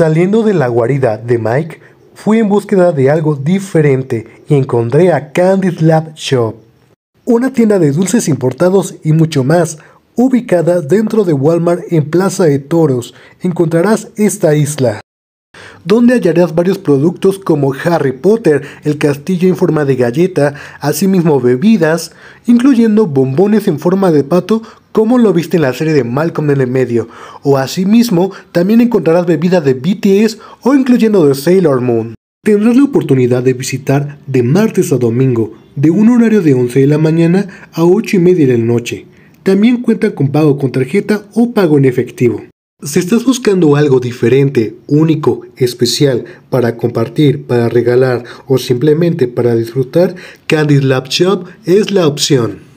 Saliendo de la guarida de Mike, fui en búsqueda de algo diferente y encontré a Candy's Lab Shop, una tienda de dulces importados y mucho más, ubicada dentro de Walmart en Plaza de Toros. Encontrarás esta isla donde hallarás varios productos como Harry Potter, el castillo en forma de galleta, asimismo bebidas, incluyendo bombones en forma de pato como lo viste en la serie de Malcolm en el medio, o asimismo también encontrarás bebidas de BTS o incluyendo de Sailor Moon. Tendrás la oportunidad de visitar de martes a domingo, de un horario de 11 de la mañana a 8 y media de la noche. También cuenta con pago con tarjeta o pago en efectivo. Si estás buscando algo diferente, único, especial, para compartir, para regalar o simplemente para disfrutar, Candy Lab Shop es la opción.